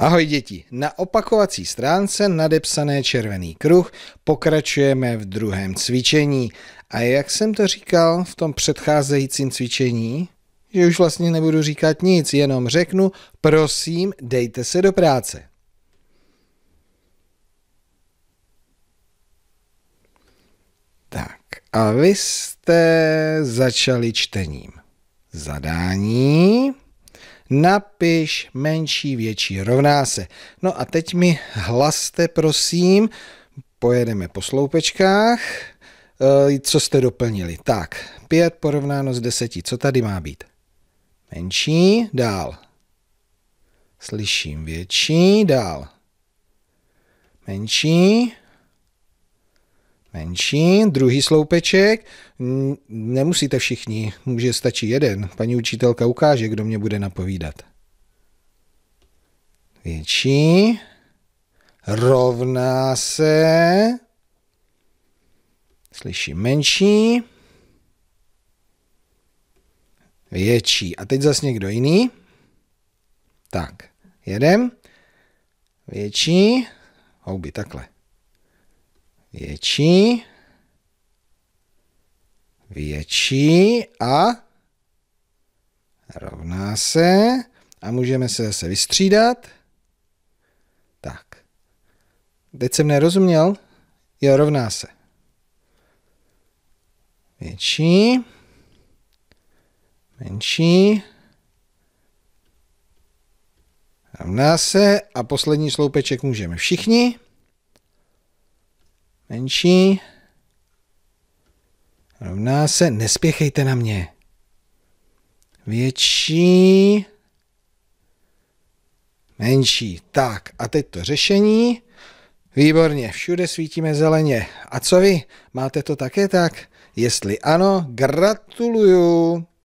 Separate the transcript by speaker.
Speaker 1: Ahoj děti, na opakovací stránce nadepsané červený kruh pokračujeme v druhém cvičení. A jak jsem to říkal v tom předcházejícím cvičení, že už vlastně nebudu říkat nic, jenom řeknu, prosím, dejte se do práce. Tak, a vy jste začali čtením. Zadání napiš menší větší rovná se. No a teď mi hlaste prosím, pojedeme po sloupečkách, eh, co jste doplnili. Tak, 5 porovnáno s 10, co tady má být? Menší, dál. Slyším větší, dál. Menší, Menší, druhý sloupeček, nemusíte všichni, může stačí jeden. Paní učitelka ukáže, kdo mě bude napovídat. Větší, rovná se, slyším menší, větší. A teď zase někdo jiný. Tak, jedem. Větší, houby takhle větší, větší a rovná se a můžeme se zase vystřídat. Tak. Teď jsem nerozuměl. Jo, rovná se. Větší, menší, rovná se a poslední sloupeček můžeme všichni menší, rovná se, nespěchejte na mě, větší, menší. Tak a teď to řešení. Výborně, všude svítíme zeleně. A co vy, máte to také tak? Jestli ano, gratuluju.